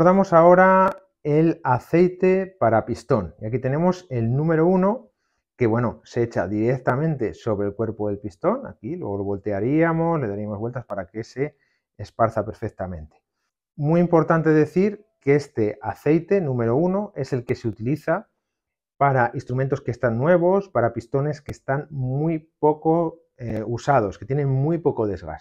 Recordamos ahora el aceite para pistón. Y aquí tenemos el número 1, que bueno, se echa directamente sobre el cuerpo del pistón. Aquí luego lo voltearíamos, le daríamos vueltas para que se esparza perfectamente. Muy importante decir que este aceite número uno es el que se utiliza para instrumentos que están nuevos, para pistones que están muy poco eh, usados, que tienen muy poco desgaste.